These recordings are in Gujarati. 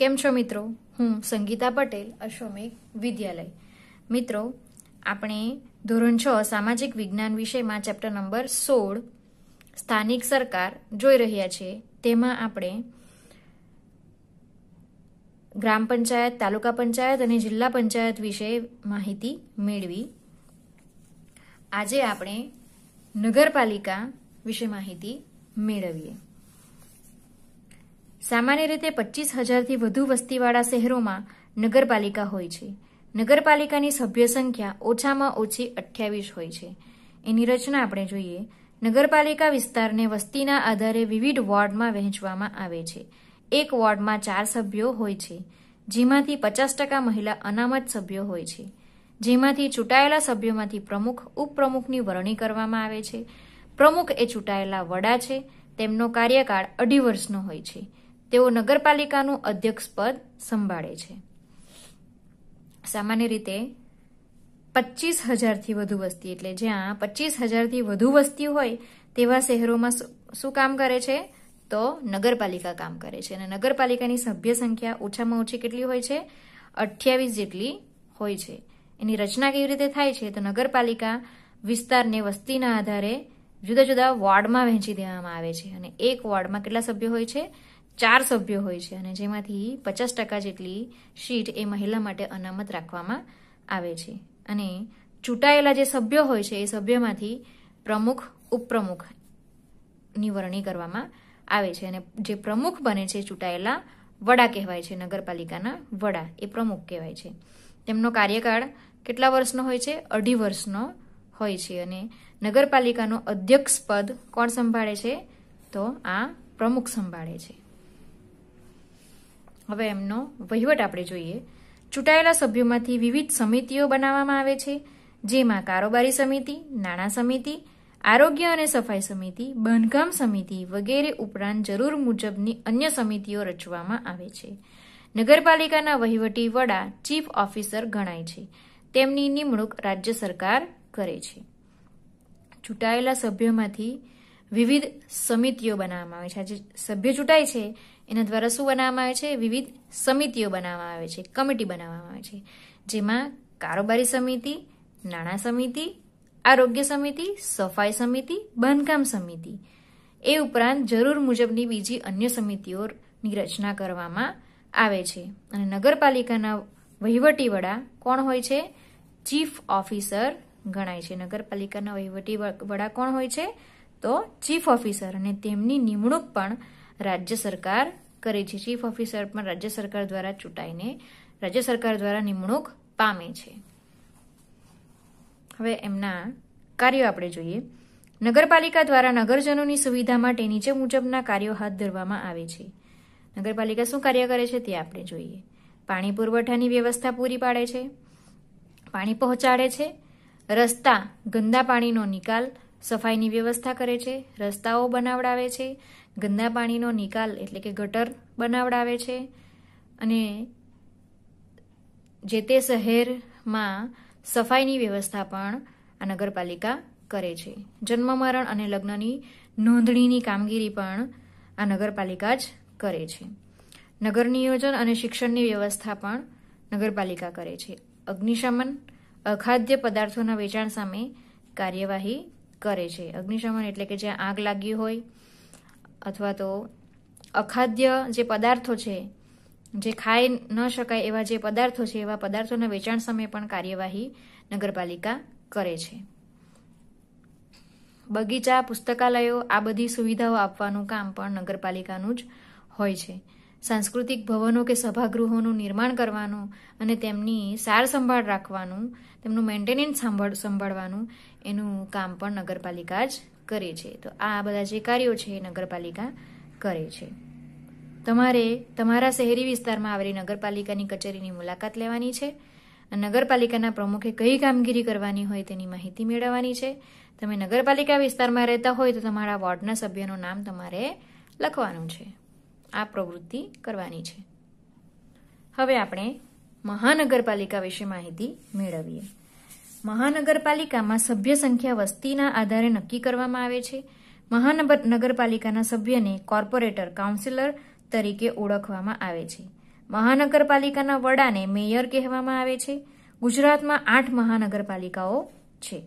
કેમ છો મિત્રો હું સંગીતા પટેલ અશ્વમેઘ વિદ્યાલય મિત્રો આપણે ધોરણ છ સામાજિક વિજ્ઞાન વિષયમાં ચેપ્ટર નંબર સોળ સ્થાનિક સરકાર જોઈ રહ્યા છીએ તેમાં આપણે ગ્રામ પંચાયત તાલુકા પંચાયત અને જિલ્લા પંચાયત વિશે માહિતી મેળવી આજે આપણે નગરપાલિકા વિશે માહિતી મેળવીએ સામાન્ય રીતે પચીસ હજારથી વધુ વસ્તીવાળા શહેરોમાં નગરપાલિકા હોય છે નગરપાલિકાની સભ્ય સંખ્યા ઓછામાં ઓછી અઠ્યાવીસ હોય છે એની રચના આપણે જોઈએ નગરપાલિકા વિસ્તારને વસ્તીના આધારે વિવિધ વોર્ડમાં વહેંચવામાં આવે છે એક વોર્ડમાં ચાર સભ્યો હોય છે જેમાંથી પચાસ ટકા મહિલા અનામત સભ્યો હોય છે જેમાંથી ચૂંટાયેલા સભ્યોમાંથી પ્રમુખ ઉપપ્રમુખની વરણી કરવામાં આવે છે પ્રમુખ એ ચૂંટાયેલા વડા છે તેમનો કાર્યકાળ અઢી વર્ષનો હોય છે તેઓ નગરપાલિકાનું અધ્યક્ષ પદ સંભાળે છે સામાન્ય રીતે પચીસ હજારથી વધુ વસ્તી એટલે જ્યાં પચીસ હજારથી વધુ વસ્તી હોય તેવા શહેરોમાં શું કામ કરે છે તો નગરપાલિકા કામ કરે છે અને નગરપાલિકાની સભ્ય સંખ્યા ઓછામાં ઓછી કેટલી હોય છે અઠ્યાવીસ જેટલી હોય છે એની રચના કેવી રીતે થાય છે તો નગરપાલિકા વિસ્તારને વસ્તીના આધારે જુદા જુદા વોર્ડમાં વહેંચી દેવામાં આવે છે અને એક વોર્ડમાં કેટલા સભ્યો હોય છે ચાર સભ્યો હોય છે અને જેમાંથી પચાસ ટકા જેટલી સીટ એ મહિલા માટે અનામત રાખવામાં આવે છે અને ચૂંટાયેલા જે સભ્યો હોય છે એ સભ્યમાંથી પ્રમુખ ઉપપ્રમુખ ની વરણી કરવામાં આવે છે અને જે પ્રમુખ બને છે ચૂંટાયેલા વડા કહેવાય છે નગરપાલિકાના વડા એ પ્રમુખ કહેવાય છે તેમનો કાર્યકાળ કેટલા વર્ષનો હોય છે અઢી વર્ષનો હોય છે અને નગરપાલિકાનો અધ્યક્ષ પદ કોણ સંભાળે છે તો આ પ્રમુખ સંભાળે છે હવે એમનો વહીવટ આપણે જોઈએ ચૂંટાયેલા સભ્યોમાંથી વિવિધ સમિતિઓ બનાવવામાં આવે છે જેમાં કારોબારી સમિતિ નાણાં સમિતિ આરોગ્ય અને સફાઈ સમિતિ બાંધકામ સમિતિ વગેરે ઉપરાંત જરૂર મુજબની અન્ય સમિતિઓ રચવામાં આવે છે નગરપાલિકાના વહીવટી વડા ચીફ ઓફિસર ગણાય છે તેમની નિમણૂક રાજ્ય સરકાર કરે છે ચૂંટાયેલા સભ્યોમાંથી વિવિધ સમિતિઓ બનાવવામાં આવે છે આજે સભ્ય ચૂંટાય છે એના દ્વારા શું બનાવવામાં આવે છે વિવિધ સમિતિઓ બનાવવામાં આવે છે કમિટી બનાવવામાં આવે છે જેમાં કારોબારી સમિતિ નાણાં સમિતિ આરોગ્ય સમિતિ સફાઈ સમિતિ બાંધકામ સમિતિ એ ઉપરાંત જરૂર મુજબની બીજી અન્ય સમિતિઓની રચના કરવામાં આવે છે અને નગરપાલિકાના વહીવટી વડા કોણ હોય છે ચીફ ઓફિસર ગણાય છે નગરપાલિકાના વહીવટી વડા કોણ હોય છે તો ચીફ ઓફિસર અને તેમની નિમણૂક પણ રાજ્ય સરકાર કરે છે ચીફ ઓફિસર પણ રાજ્ય સરકાર દ્વારા ચૂંટાઈને રાજ્ય સરકાર દ્વારા નિમણૂક પામે છે હવે એમના કાર્યો આપણે જોઈએ નગરપાલિકા દ્વારા નગરજનોની સુવિધા માટે નીચે મુજબના કાર્યો હાથ ધરવામાં આવે છે નગરપાલિકા શું કાર્ય કરે છે તે આપણે જોઈએ પાણી પુરવઠાની વ્યવસ્થા પૂરી પાડે છે પાણી પહોંચાડે છે રસ્તા ગંદા પાણીનો નિકાલ સફાઈની વ્યવસ્થા કરે છે રસ્તાઓ બનાવડાવે છે ગંદા પાણીનો નિકાલ એટલે કે ગટર બનાવડાવે છે અને જે તે શહેરમાં સફાઈની વ્યવસ્થા પણ આ નગરપાલિકા કરે છે જન્મ મરણ અને લગ્નની નોંધણીની કામગીરી પણ આ નગરપાલિકા જ કરે છે નગર નિયોજન અને શિક્ષણની વ્યવસ્થા પણ નગરપાલિકા કરે છે અગ્નિશમન અખાદ્ય પદાર્થોના વેચાણ સામે કાર્યવાહી કરે છે અગ્નિશમન એટલે કે જ્યાં આગ લાગી હોય અથવા તો અખાદ્ય જે પદાર્થો છે જે ખાઈ ન શકાય એવા જે પદાર્થો છે એવા પદાર્થોના વેચાણ સમયે પણ કાર્યવાહી નગરપાલિકા કરે છે બગીચા પુસ્તકાલયો આ બધી સુવિધાઓ આપવાનું કામ પણ નગરપાલિકાનું જ હોય છે સાંસ્કૃતિક ભવનો કે સભાગૃહોનું નિર્માણ કરવાનું અને તેમની સાર સંભાળ રાખવાનું તેમનું મેન્ટેનન્સ સંભાળ સંભાળવાનું એનું કામ પણ નગરપાલિકા જ કરે છે તો આ બધા જે કાર્યો છે એ નગરપાલિકા કરે છે તમારે તમારા શહેરી વિસ્તારમાં આવેલી નગરપાલિકાની કચેરીની મુલાકાત લેવાની છે નગરપાલિકાના પ્રમુખે કઈ કામગીરી કરવાની હોય તેની માહિતી મેળવવાની છે તમે નગરપાલિકા વિસ્તારમાં રહેતા હોય તો તમારા વોર્ડના સભ્યનું નામ તમારે લખવાનું છે આ પ્રવૃત્તિ કરવાની છે હવે આપણે મહાનગરપાલિકા વિશે માહિતી મેળવીએ મહાનગરપાલિકામાં સભ્ય સંખ્યા વસ્તીના આધારે નક્કી કરવામાં આવે છે મહાનગર નગરપાલિકાના સભ્યને કોર્પોરેટર કાઉન્સિલર તરીકે ઓળખવામાં આવે છે મહાનગરપાલિકાના વડાને મેયર કહેવામાં આવે છે ગુજરાતમાં આઠ મહાનગરપાલિકાઓ છે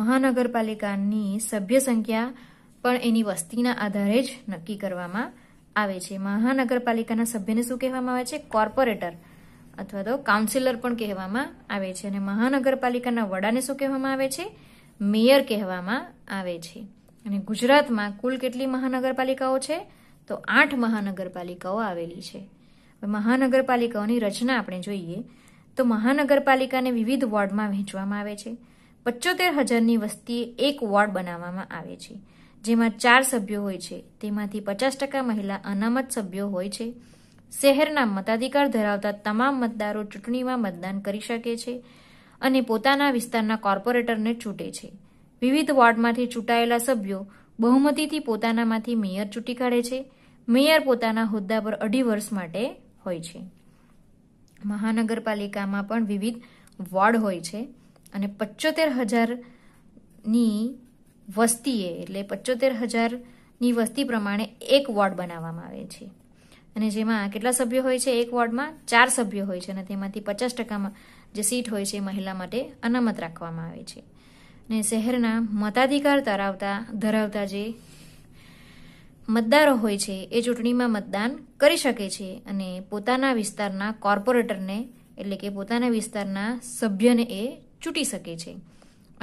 મહાનગરપાલિકાની સભ્ય સંખ્યા પણ એની વસ્તીના આધારે જ નક્કી કરવામાં આવે છે મહાનગરપાલિકાના સભ્યને શું કહેવામાં આવે છે કોર્પોરેટર અથવા તો કાઉન્સિલર પણ કહેવામાં આવે છે અને મહાનગરપાલિકાના વડાને શું કહેવામાં આવે છે મેયર કહેવામાં આવે છે અને ગુજરાતમાં કુલ કેટલી મહાનગરપાલિકાઓ છે તો આઠ મહાનગરપાલિકાઓ આવેલી છે મહાનગરપાલિકાઓની રચના આપણે જોઈએ તો મહાનગરપાલિકાને વિવિધ વોર્ડમાં વહેંચવામાં આવે છે પંચોતેર હજારની વસ્તીએ એક વોર્ડ બનાવવામાં આવે છે જેમાં ચાર સભ્યો હોય છે તેમાંથી પચાસ ટકા મહિલા અનામત સભ્યો હોય છે શહેરના મતાધિકાર ધરાવતા તમામ મતદારો ચૂંટણીમાં મતદાન કરી શકે છે અને પોતાના વિસ્તારના કોર્પોરેટરને ચૂંટે છે વિવિધ વોર્ડમાંથી ચૂંટાયેલા સભ્યો બહુમતીથી પોતાનામાંથી મેયર ચૂંટી કાઢે છે મેયર પોતાના હોદ્દા પર અઢી વર્ષ માટે હોય છે મહાનગરપાલિકામાં પણ વિવિધ વોર્ડ હોય છે અને પચોતેર હજારની વસ્તીએ એટલે પચોતેર હજારની વસ્તી પ્રમાણે એક વોર્ડ બનાવવામાં આવે છે અને જેમાં કેટલા સભ્યો હોય છે એક વોર્ડમાં ચાર સભ્યો હોય છે અને તેમાંથી પચાસ ટકામાં જે સીટ હોય છે મહિલા માટે અનામત રાખવામાં આવે છે અને શહેરના મતાધિકાર ધરાવતા ધરાવતા જે મતદારો હોય છે એ ચૂંટણીમાં મતદાન કરી શકે છે અને પોતાના વિસ્તારના કોર્પોરેટરને એટલે કે પોતાના વિસ્તારના સભ્યને એ ચૂંટી શકે છે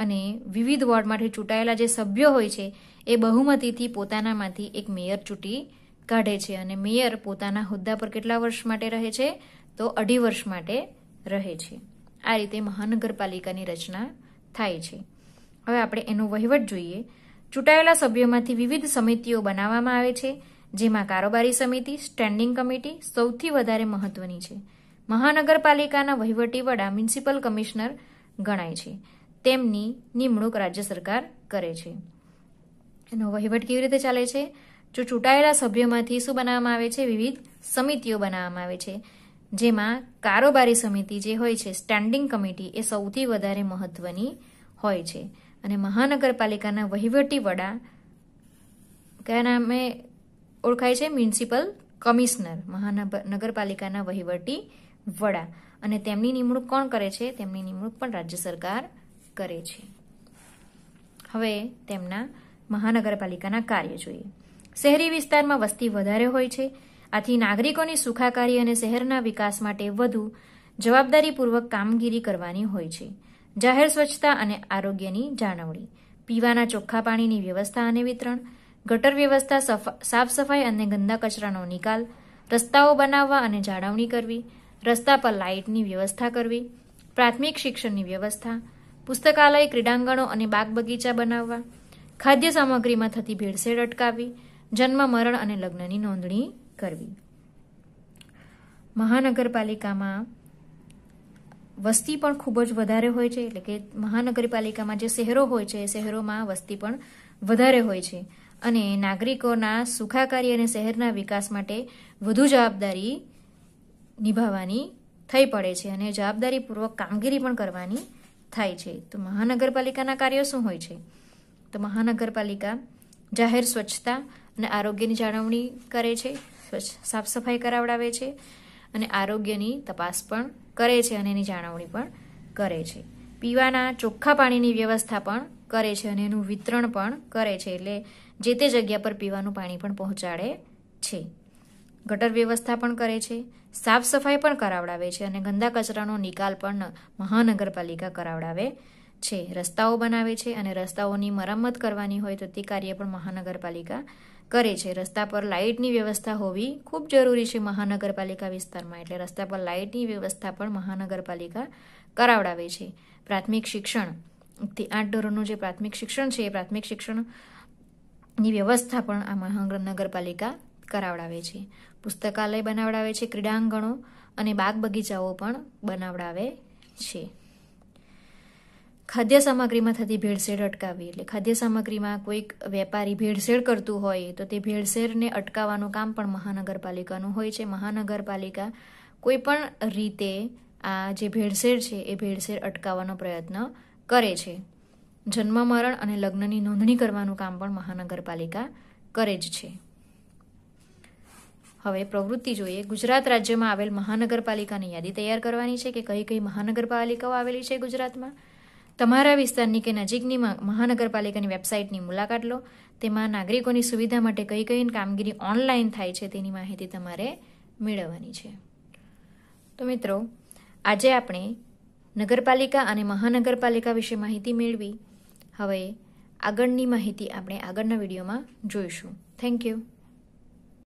અને વિવિધ વોર્ડ માટે ચૂંટાયેલા જે સભ્યો હોય છે એ બહુમતીથી પોતાનામાંથી એક મેયર ચૂંટી કાઢે છે અને મેયર પોતાના હોદ્દા પર કેટલા વર્ષ માટે રહે છે તો અઢી વર્ષ માટે રહે છે આ રીતે મહાનગરપાલિકાની રચના થાય છે હવે આપણે એનો વહીવટ જોઈએ ચૂંટાયેલા સભ્યોમાંથી વિવિધ સમિતિઓ બનાવવામાં આવે છે જેમાં કારોબારી સમિતિ સ્ટેન્ડિંગ કમિટી સૌથી વધારે મહત્વની છે મહાનગરપાલિકાના વહીવટી વડા મ્યુનિસિપલ કમિશનર ગણાય છે તેમની નિમણૂક રાજ્ય સરકાર કરે છે એનો વહીવટ કેવી રીતે ચાલે છે જો ચૂંટાયેલા સભ્યોમાંથી શું બનાવવામાં આવે છે વિવિધ સમિતિઓ બનાવવામાં આવે છે જેમાં કારોબારી સમિતિ જે હોય છે સ્ટેન્ડિંગ કમિટી એ સૌથી વધારે મહત્વની હોય છે અને મહાનગરપાલિકાના વહીવટી વડા કયા નામે ઓળખાય છે મ્યુનિસિપલ કમિશનર મહાનગરપાલિકાના વહીવટી વડા અને તેમની નિમણૂક કોણ કરે છે તેમની નિમણૂક પણ રાજ્ય સરકાર કરે છે હવે તેમના મહાનગરપાલિકાના કાર્ય જોઈએ શહેરી વિસ્તારમાં વસ્તી વધારે હોય છે આથી નાગરિકોની સુખાકારી અને શહેરના વિકાસ માટે વધુ જવાબદારીપૂર્વક કામગીરી કરવાની હોય છે જાહેર સ્વચ્છતા અને આરોગ્યની જાળવણી પીવાના ચોખ્ખા પાણીની વ્યવસ્થા અને વિતરણ ગટર વ્યવસ્થા સાફ સફાઈ અને ગંદા કચરાનો નિકાલ રસ્તાઓ બનાવવા અને જાળવણી કરવી રસ્તા પર લાઇટની વ્યવસ્થા કરવી પ્રાથમિક શિક્ષણની વ્યવસ્થા પુસ્તકાલય ક્રીડાંગણો અને બાગ બગીચા બનાવવા ખાદ્ય સામગ્રીમાં થતી ભેળસેળ અટકાવવી જન્મ મરણ અને લગ્નની નોંધણી કરવી મહાનગરપાલિકામાં વસ્તી પણ ખૂબ જ વધારે હોય છે એટલે કે મહાનગરપાલિકામાં જે શહેરો હોય છે એ શહેરોમાં વસ્તી પણ વધારે હોય છે અને નાગરિકોના સુખાકારી અને શહેરના વિકાસ માટે વધુ જવાબદારી નિભાવવાની થઈ પડે છે અને જવાબદારીપૂર્વક કામગીરી પણ કરવાની થાય છે તો મહાનગરપાલિકાના કાર્યો શું હોય છે તો મહાનગરપાલિકા જાહેર સ્વચ્છતા અને આરોગ્યની જાળવણી કરે છે સાફ સફાઈ કરાવડાવે છે અને આરોગ્યની તપાસ પણ કરે છે અને એની જાળવણી પણ કરે છે પીવાના ચોખ્ખા પાણીની વ્યવસ્થા પણ કરે છે અને એનું વિતરણ પણ કરે છે એટલે જે તે જગ્યા પર પીવાનું પાણી પણ પહોંચાડે છે ગટર વ્યવસ્થા પણ કરે છે સાફ સફાઈ પણ કરાવડાવે છે અને ગંદા કચરાનો નિકાલ પણ મહાનગરપાલિકા કરાવડાવે છે રસ્તાઓ બનાવે છે અને રસ્તાઓની મરમ્મત કરવાની હોય તો તે કાર્ય પણ મહાનગરપાલિકા કરે છે રસ્તા પર લાઇટની વ્યવસ્થા હોવી ખૂબ જરૂરી છે મહાનગરપાલિકા વિસ્તારમાં એટલે રસ્તા પર લાઇટની વ્યવસ્થા પણ મહાનગરપાલિકા કરાવડાવે છે પ્રાથમિક શિક્ષણ થી આઠ ધોરણનું જે પ્રાથમિક શિક્ષણ છે એ પ્રાથમિક શિક્ષણની વ્યવસ્થા પણ આ મહાનગરપાલિકા કરાવડાવે છે પુસ્તકાલય બનાવડાવે છે ક્રીડાંગણો અને બાગ બગીચાઓ પણ બનાવડાવે છે ખાદ્ય સામગ્રીમાં થતી ભેળસેળ અટકાવવી એટલે ખાદ્ય સામગ્રીમાં કોઈક વેપારી ભેળસેળ કરતું હોય તો તે ભેળસેળને અટકાવવાનું કામ પણ મહાનગરપાલિકાનું હોય છે મહાનગરપાલિકા કોઈ પણ રીતે આ જે ભેળસેળ છે એ ભેળસેળ અટકાવવાનો પ્રયત્ન કરે છે જન્મ મરણ અને લગ્નની નોંધણી કરવાનું કામ પણ મહાનગરપાલિકા કરે જ છે હવે પ્રવૃત્તિ જોઈએ ગુજરાત રાજ્યમાં આવેલ મહાનગરપાલિકાની યાદી તૈયાર કરવાની છે કે કઈ કઈ મહાનગરપાલિકાઓ આવેલી છે ગુજરાતમાં તમારા વિસ્તારની કે નજીકની મહાનગરપાલિકાની વેબસાઇટની મુલાકાત લો તેમાં નાગરિકોની સુવિધા માટે કઈ કઈ કામગીરી ઓનલાઈન થાય છે તેની માહિતી તમારે મેળવવાની છે તો મિત્રો આજે આપણે નગરપાલિકા અને મહાનગરપાલિકા વિશે માહિતી મેળવી હવે આગળની માહિતી આપણે આગળના વિડીયોમાં જોઈશું થેન્ક યુ